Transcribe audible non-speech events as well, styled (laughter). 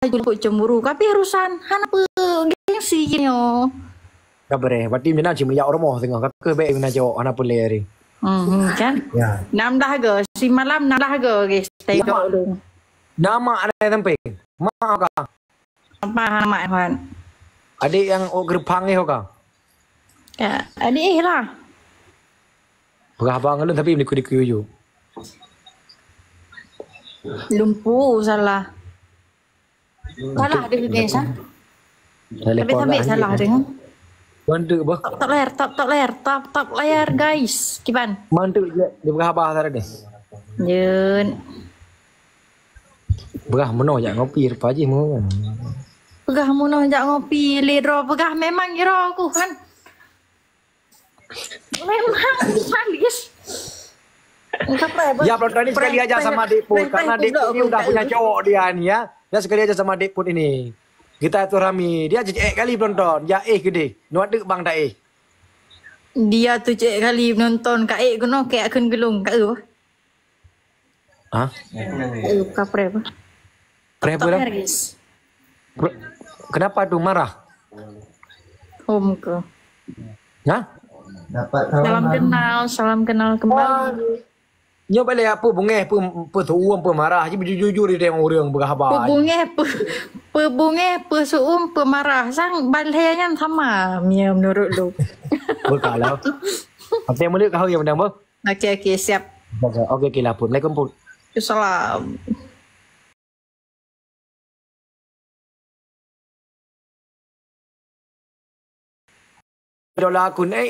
jumpa cemburu tapi urusan apa gengsi gini yo kabar eh berarti mina cuma ya ormo tengok kau ke baik mina jawab hanapa leri hmm kan ya enam dah ke si malam nam dah ke guys tadi tu nama ada yang tempe mak apa apa nama kan adik yang oh, gerbang eh kau ya adik eh lah Berhabang lu tapi menikuh-dikuh yuk. Lumpuh salah. Salah dia kan? dia sah. Tapi sampai salah dengan. Bantu apa? Top, top layar, top top layar, top top layar guys. Kiban. Bantu dia dia berapa tadi? Ya. Berah menoh jak ngopi rupa je mu. Kan? Berah menoh jak ngopi, lero berah memang kira aku kan. Memang sadis. Ya, pelatih tadi sekali aja sama Depo, karena Depo ini udah punya cowok dia nih ya. Dan sekali aja sama adik pun ini. Kita tu rami. Dia cek eh kali penonton. Ya eh gede. Nuat dek bang tak eh. Dia tu cek kali penonton kak eh kuno kek akun gelung kak eh. Ha? Eh kak pre apa? Pre apa dah? Kenapa tu marah? Om ke. Ha? Dapat Salam kenal, salam kenal kembali. Oh. Nyo balik apa bungeh apa apa suum apa marah je jujur dia dengan orang berkhabar. Pebungeh apa pebungeh apa suum apa marah sang balayanya sama mia menurut lu. (laughs) Bukalah. Apa yang mulut kau yang benda apa? Okay, okey siap. Okey okay, kita pun. Assalamualaikum. Salam. Dolar aku